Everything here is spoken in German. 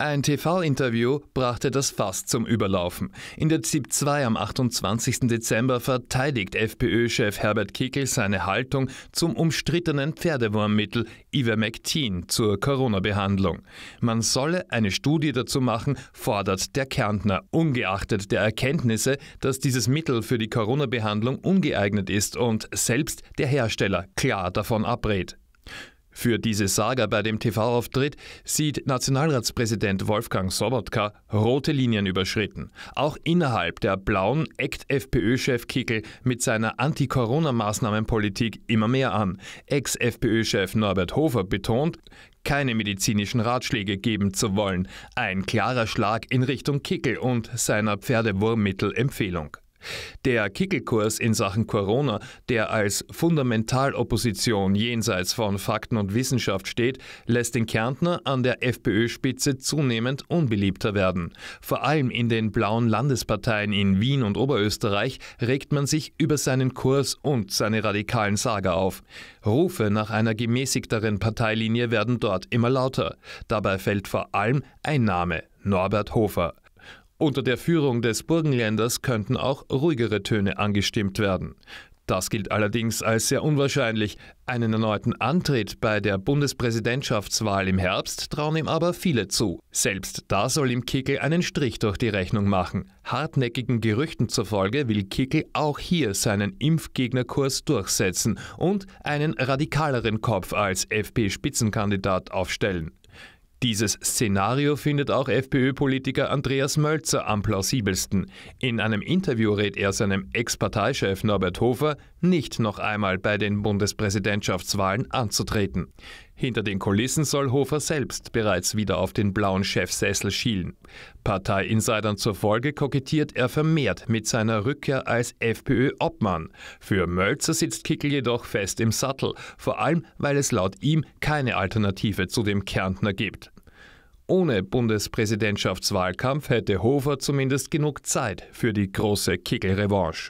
Ein TV-Interview brachte das Fass zum Überlaufen. In der ZIP 2 am 28. Dezember verteidigt FPÖ-Chef Herbert Kickel seine Haltung zum umstrittenen Pferdewurmmittel Ivermectin zur Corona-Behandlung. Man solle eine Studie dazu machen, fordert der Kärntner, ungeachtet der Erkenntnisse, dass dieses Mittel für die Corona-Behandlung ungeeignet ist und selbst der Hersteller klar davon abrät. Für diese Saga bei dem TV-Auftritt sieht Nationalratspräsident Wolfgang Sobotka rote Linien überschritten. Auch innerhalb der blauen eckt FPÖ-Chef Kickel mit seiner Anti-Corona-Maßnahmenpolitik immer mehr an. Ex-FPÖ-Chef Norbert Hofer betont, keine medizinischen Ratschläge geben zu wollen. Ein klarer Schlag in Richtung Kickel und seiner Pferdewurmmittel-Empfehlung. Der Kickelkurs in Sachen Corona, der als Fundamentalopposition jenseits von Fakten und Wissenschaft steht, lässt den Kärntner an der FPÖ-Spitze zunehmend unbeliebter werden. Vor allem in den blauen Landesparteien in Wien und Oberösterreich regt man sich über seinen Kurs und seine radikalen Sager auf. Rufe nach einer gemäßigteren Parteilinie werden dort immer lauter. Dabei fällt vor allem ein Name, Norbert Hofer. Unter der Führung des Burgenländers könnten auch ruhigere Töne angestimmt werden. Das gilt allerdings als sehr unwahrscheinlich. Einen erneuten Antritt bei der Bundespräsidentschaftswahl im Herbst trauen ihm aber viele zu. Selbst da soll ihm Kickel einen Strich durch die Rechnung machen. Hartnäckigen Gerüchten zufolge will Kickel auch hier seinen Impfgegnerkurs durchsetzen und einen radikaleren Kopf als FP-Spitzenkandidat aufstellen. Dieses Szenario findet auch FPÖ-Politiker Andreas Mölzer am plausibelsten. In einem Interview rät er seinem Ex-Parteichef Norbert Hofer, nicht noch einmal bei den Bundespräsidentschaftswahlen anzutreten. Hinter den Kulissen soll Hofer selbst bereits wieder auf den blauen Chefsessel schielen. Parteiinsidern zufolge kokettiert er vermehrt mit seiner Rückkehr als FPÖ-Obmann. Für Mölzer sitzt Kickel jedoch fest im Sattel, vor allem weil es laut ihm keine Alternative zu dem Kärntner gibt. Ohne Bundespräsidentschaftswahlkampf hätte Hofer zumindest genug Zeit für die große Kickel-Revanche.